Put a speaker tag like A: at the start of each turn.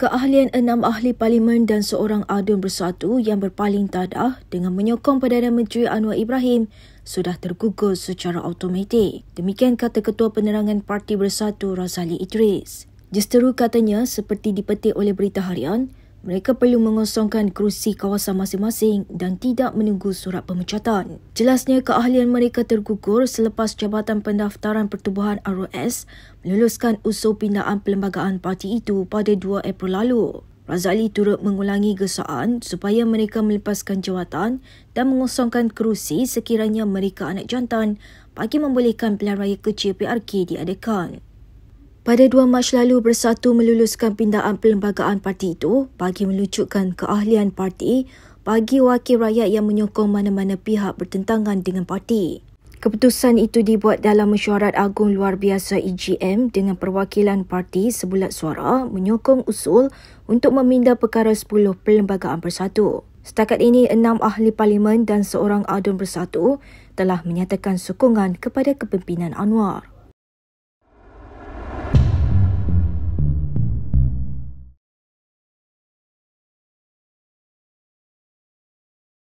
A: keahlian enam ahli parlimen dan seorang adun bersatu yang berpaling tadah dengan menyokong Perdana Menteri Anwar Ibrahim sudah tergugur secara automatik. Demikian kata Ketua Penerangan Parti Bersatu Razali Idris. Justeru katanya seperti dipetik oleh berita harian, mereka perlu mengosongkan kerusi kawasan masing-masing dan tidak menunggu surat pemecatan. Jelasnya keahlian mereka tergugur selepas Jabatan Pendaftaran Pertubuhan ROS meluluskan usul pindaan perlembagaan parti itu pada 2 April lalu. Razali turut mengulangi gesaan supaya mereka melepaskan jawatan dan mengosongkan kerusi sekiranya mereka anak jantan bagi membolehkan pilihan raya kecil PRK diadakan pada 2 Mac lalu bersatu meluluskan pindaan perlembagaan parti itu bagi melucutkan keahlian parti bagi wakil rakyat yang menyokong mana-mana pihak bertentangan dengan parti. Keputusan itu dibuat dalam mesyuarat agung luar biasa EGM dengan perwakilan parti sebulat suara menyokong usul untuk memindah perkara 10 perlembagaan bersatu. Setakat ini, enam ahli parlimen dan seorang adun bersatu telah menyatakan sokongan kepada kepimpinan Anwar.